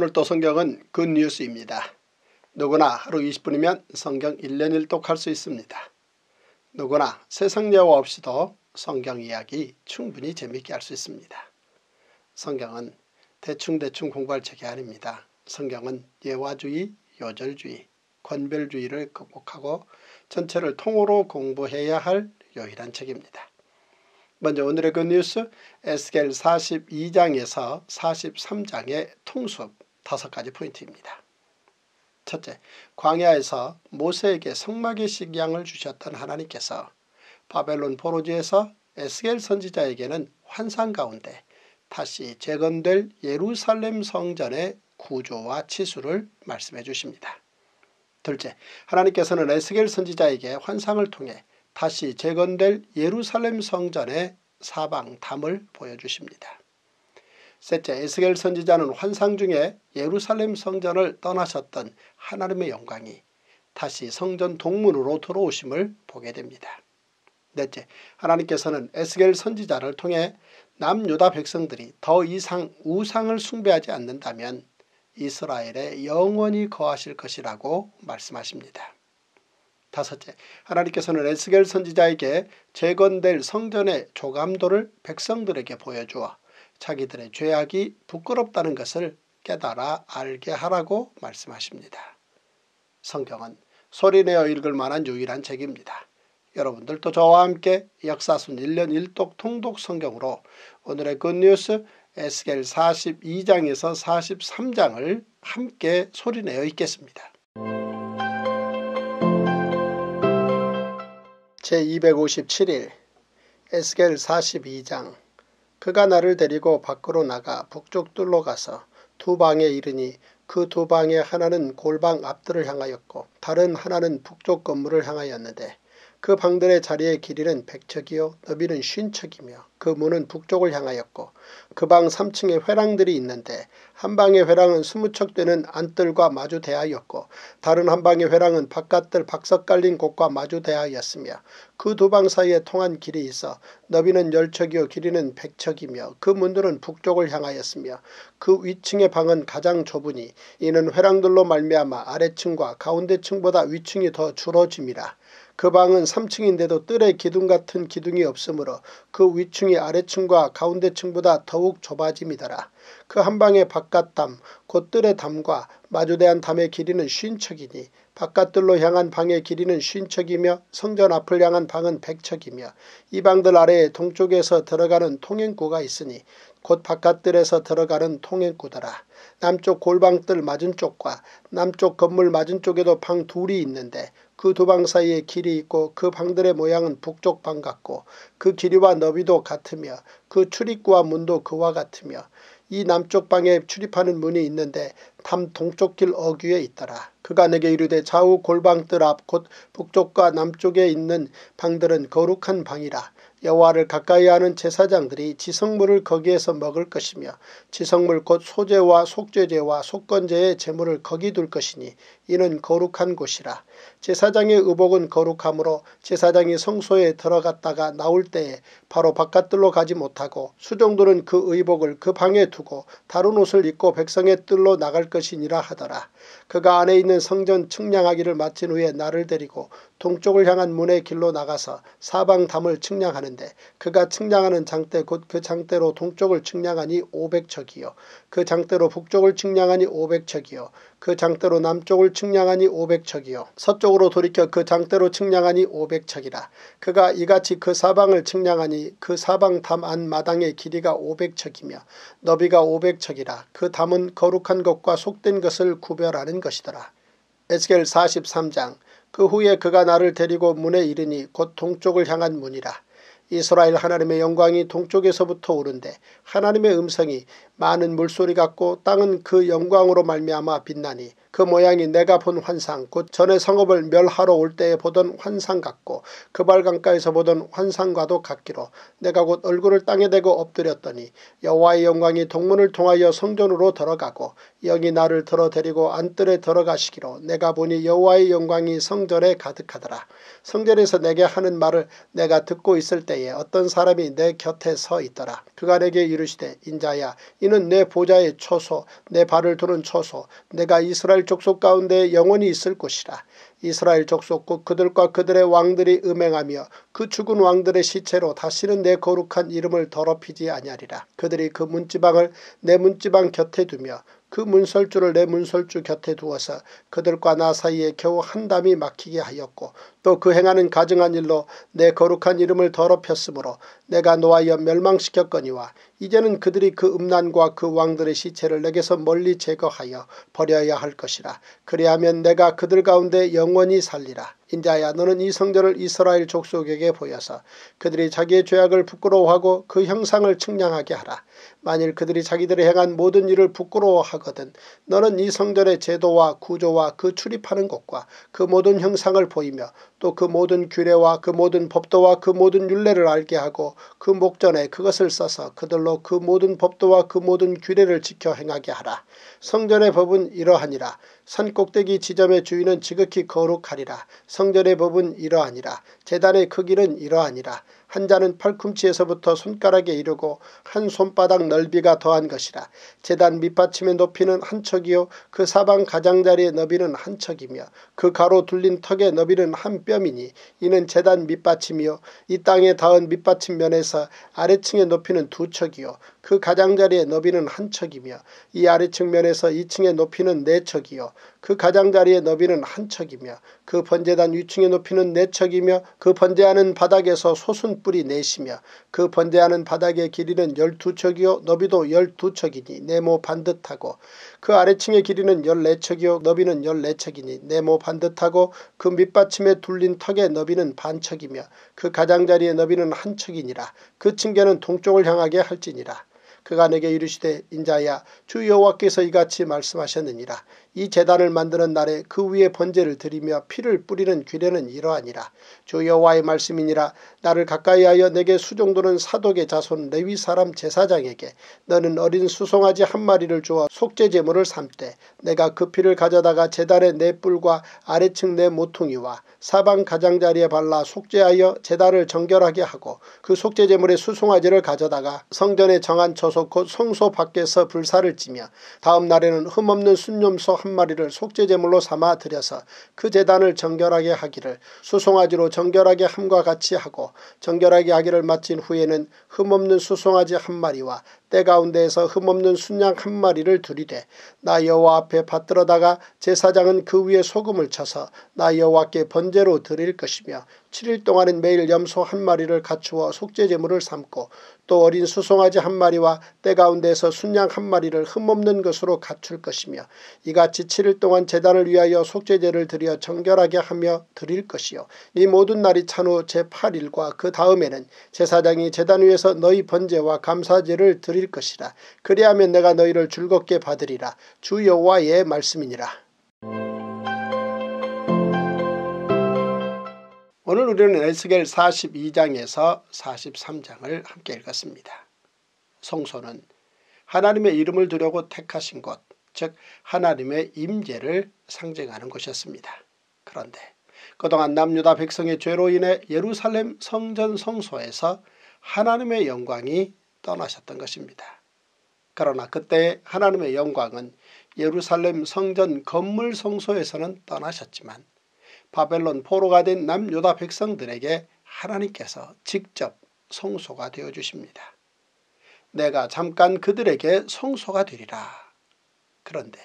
오늘 또 성경은 굿뉴스입니다. 누구나 하루 20분이면 성경 1년 1독 할수 있습니다. 누구나 세상 여화 없이도 성경 이야기 충분히 재미있게 할 수 있습니다. 성경은 대충대충 공부할 책이 아닙니다. 성경은 예화주의, 요절주의, 권별주의를 극복하고 전체를 통으로 공부해야 할 요일한 책입니다. 먼저 오늘의 그 뉴스 에스겔 42장에서 43장의 통수 다섯 가지 포인트입니다. 첫째, 광야에서 모세에게 성막의 식양을 주셨던 하나님께서 바벨론 포로지에서 에스겔 선지자에게는 환상 가운데 다시 재건될 예루살렘 성전의 구조와 치수를 말씀해 주십니다. 둘째, 하나님께서는 에스겔 선지자에게 환상을 통해 다시 재건될 예루살렘 성전의 사방담을 보여주십니다. 셋째 에스겔 선지자는 환상 중에 예루살렘 성전을 떠나셨던 하나님의 영광이 다시 성전 동문으로 들어오심을 보게 됩니다. 넷째 하나님께서는 에스겔 선지자를 통해 남유다 백성들이 더 이상 우상을 숭배하지 않는다면 이스라엘에 영원히 거하실 것이라고 말씀하십니다. 다섯째, 하나님께서는 에스겔 선지자에게 재건될 성전의 조감도를 백성들에게 보여주어 자기들의 죄악이 부끄럽다는 것을 깨달아 알게 하라고 말씀하십니다. 성경은 소리내어 읽을 만한 유일한 책입니다. 여러분들도 저와 함께 역사순 1년 1독 통독 성경으로 오늘의 굿뉴스 에스겔 42장에서 43장을 함께 소리내어 읽겠습니다. 제257일 에스겔 42장 그가 나를 데리고 밖으로 나가 북쪽 뚫러 가서 두 방에 이르니 그 두 방의 하나는 골방 앞뜰을 향하였고 다른 하나는 북쪽 건물을 향하였는데 그 방들의 자리의 길이는 백척이요 너비는 쉰척이며 그 문은 북쪽을 향하였고 그 방 3층에 회랑들이 있는데 한 방의 회랑은 2 0척 되는 안뜰과 마주 대하였고 다른 한 방의 회랑은 바깥뜰 박석 깔린 곳과 마주 대하였으며 그 두 방 사이에 통한 길이 있어 너비는 1 0척이요 길이는 백척이며 그 문들은 북쪽을 향하였으며 그 위층의 방은 가장 좁으니 이는 회랑들로 말미암아 아래층과 가운데층보다 위층이 더 줄어짐이라. 그 방은 3층인데도 뜰에 기둥 같은 기둥이 없으므로 그 위층이 아래층과 가운데층보다 더욱 좁아짐이더라. 그 한방의 바깥담 곧 뜰의 담과 마주대한 담의 길이는 쉰척이니 바깥들로 향한 방의 길이는 쉰척이며 성전 앞을 향한 방은 백척이며 이 방들 아래에 동쪽에서 들어가는 통행구가 있으니 곧 바깥들에서 들어가는 통행구더라. 남쪽 골방뜰 맞은 쪽과 남쪽 건물 맞은 쪽에도 방 둘이 있는데 그두방 사이에 길이 있고 그 방들의 모양은 북쪽 방 같고 그 길이와 너비도 같으며 그 출입구와 문도 그와 같으며 이 남쪽 방에 출입하는 문이 있는데 담 동쪽 길 어귀에 있더라. 그가 내게 이르되 좌우 골방뜰 앞곧 북쪽과 남쪽에 있는 방들은 거룩한 방이라. 여호와를 가까이 하는 제사장들이 지성물을 거기에서 먹을 것이며 지성물 곧소재와 속죄제와 속건제의 제물을 거기 둘 것이니 이는 거룩한 곳이라. 제사장의 의복은 거룩하므로 제사장이 성소에 들어갔다가 나올 때에 바로 바깥들로 가지 못하고 수종들은 그 의복을 그 방에 두고 다른 옷을 입고 백성의 뜰로 나갈 것이니라 하더라. 그가 안에 있는 성전 측량하기를 마친 후에 나를 데리고 동쪽을 향한 문의 길로 나가서 사방 담을 측량하는데 그가 측량하는 장대 곧 그 장대로 동쪽을 측량하니 5 0 0척이요그 장대로 북쪽을 측량하니 5 0 0척이요 그 장대로 남쪽을 측량하니 5 0 0 척이요 서쪽으로 돌이켜 그 장대로 측량하니 5 0 0 척이라 그가 이같이 그 사방을 측량하니 그 사방 담 안 마당의 길이가 5 0 0 척이며 너비가 5 0 0 척이라 그 담은 거룩한 것과 속된 것을 구별하는 것이더라 에스겔 43장 그 후에 그가 나를 데리고 문에 이르니 곧 동쪽을 향한 문이라 이스라엘 하나님의 영광이 동쪽에서부터 오른데 하나님의 음성이 많은 물소리 같고 땅은 그 영광으로 말미암아 빛나니 그 모양이 내가 본 환상 곧 전에 성읍을 멸하러 올 때에 보던 환상 같고 그발강가에서 보던 환상과도 같기로 내가 곧 얼굴을 땅에 대고 엎드렸더니 여호와의 영광이 동문을 통하여 성전으로 들어가고 영이 나를 들어 데리고 안뜰에 들어가시기로 내가 보니 여호와의 영광이 성전에 가득하더라. 성전에서 내게 하는 말을 내가 듣고 있을 때에 어떤 사람이 내 곁에 서 있더라. 그가 내게 이르시되 인자야 이는 내 보좌의 초소 내 발을 두는 초소 내가 이스라엘 이스라엘 족속 가운데 영원히 있을 것이라. 이스라엘 족속국 그들과 그들의 왕들이 음행하며 그 죽은 왕들의 시체로 다시는 내 거룩한 이름을 더럽히지 아니하리라. 그들이 그 문지방을 내 문지방 곁에 두며 그 문설주를 내 문설주 곁에 두어서 그들과 나 사이에 겨우 한 담이 막히게 하였고 또 그 행하는 가증한 일로 내 거룩한 이름을 더럽혔으므로 내가 노하여 멸망시켰거니와 이제는 그들이 그 음란과 그 왕들의 시체를 내게서 멀리 제거하여 버려야 할 것이라 그리하면 내가 그들 가운데 영원히 살리라. 인자야 너는 이 성전을 이스라엘 족속에게 보여서 그들이 자기의 죄악을 부끄러워하고 그 형상을 측량하게 하라. 만일 그들이 자기들의 행한 모든 일을 부끄러워하거든 너는 이 성전의 제도와 구조와 그 출입하는 것과그 모든 형상을 보이며 또그 모든 규례와 그 모든 법도와 그 모든 윤례를 알게 하고 그 목전에 그것을 써서 그들로 그 모든 법도와 그 모든 규례를 지켜 행하게 하라. 성전의 법은 이러하니라. 산 꼭대기 지점의 주인은 지극히 거룩하리라. 성전의 법은 이러하니라. 재단의 크기는 이러하니라. 한 자는 팔꿈치에서부터 손가락에 이르고 한 손바닥 넓이가 더한 것이라 재단 밑받침의 높이는 한 척이요 그 사방 가장자리의 너비는 한 척이며 그 가로 둘린 턱의 너비는 한 뼘이니 이는 재단 밑받침이요 이 땅에 닿은 밑받침 면에서 아래층의 높이는 두 척이요 그 가장자리의 너비는 한 척이며 이 아래측면에서 2층의 높이는 네척이요그 가장자리의 너비는 한 척이며 그 번제단 위층의 높이는 네척이며그 번제하는 바닥에서 소순 뿌리 내시며그 번제하는 바닥의 길이는 열두 척이요 너비도 열두 척이니 네모 반듯하고 그 아래층의 길이는 열네 척이요 너비는 열네 척이니 네모 반듯하고 그 밑받침에 둘린 턱의 너비는 반척이며 그 가장자리의 너비는 한 척이니라 그 층계는 동쪽을 향하게 할지니라. 그가 내게 이르시되 인자야 주 여호와께서 이같이 말씀하셨느니라 이 재단을 만드는 날에 그 위에 번제를 드리며 피를 뿌리는 귀례는 이러하니라. 주 여호와의 말씀이니라. 나를 가까이하여 내게 수종도는 사독의 자손 레위 사람 제사장에게 너는 어린 수송아지 한 마리를 주어 속죄 제물을 삼되 내가 그 피를 가져다가 재단의 내 뿔과 아래층 내 모퉁이와 사방 가장자리에 발라 속죄하여 재단을 정결하게 하고 그 속죄 제물의 수송아지를 가져다가 성전에 정한 처소 곧 성소 밖에서 불사를 지며 다음 날에는 흠없는 순념소 한 마리를 속죄제물로 삼아 드려서 그 재단을 정결하게 하기를 수송아지로 정결하게 함과 같이 하고 정결하게 하기를 마친 후에는 흠없는 수송아지 한 마리와 때 가운데에서 흠없는 순양 한 마리를 두리되 나 여호와 앞에 받들어다가 제사장은 그 위에 소금을 쳐서 나 여호와께 번제로 드릴 것이며 7일 동안은 매일 염소 한 마리를 갖추어 속죄제물을 삼고 또 어린 수송아지 한 마리와 때 가운데서 순양 한 마리를 흠없는 것으로 갖출 것이며 이같이 7일 동안 재단을 위하여 속죄제를 드려 정결하게 하며 드릴 것이요. 이 모든 날이 찬 후 제8일과 그 다음에는 제사장이 재단 위에서 너희 번제와 감사제를 드릴 것이라. 그리하면 내가 너희를 즐겁게 받으리라. 주 여호와의 말씀이니라. 오늘 우리는 에스겔 42장에서 43장을 함께 읽었습니다. 성소는 하나님의 이름을 두려고 택하신 곳, 즉 하나님의 임재를 상징하는 곳이었습니다. 그런데 그동안 남유다 백성의 죄로 인해 예루살렘 성전 성소에서 하나님의 영광이 떠나셨던 것입니다. 그러나 그때 하나님의 영광은 예루살렘 성전 건물 성소에서는 떠나셨지만 바벨론 포로가 된 남유다 백성들에게 하나님께서 직접 성소가 되어주십니다. 내가 잠깐 그들에게 성소가 되리라. 그런데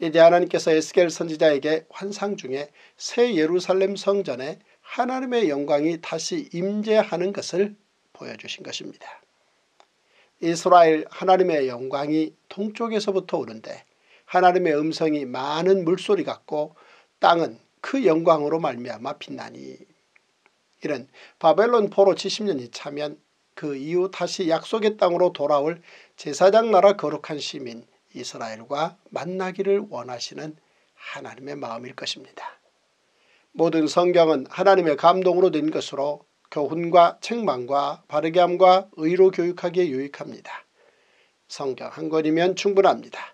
이제 하나님께서 에스겔 선지자에게 환상 중에 새 예루살렘 성전에 하나님의 영광이 다시 임재하는 것을 보여주신 것입니다. 이스라엘 하나님의 영광이 동쪽에서부터 오는데 하나님의 음성이 많은 물소리 같고 땅은 그 영광으로 말미암아 빛나니 이런 바벨론 포로 70년이 차면 그 이후 다시 약속의 땅으로 돌아올 제사장 나라 거룩한 시민 이스라엘과 만나기를 원하시는 하나님의 마음일 것입니다. 모든 성경은 하나님의 감동으로 된 것으로 교훈과 책망과 바르게함과 의로 교육하기에 유익합니다. 성경 한 권이면 충분합니다.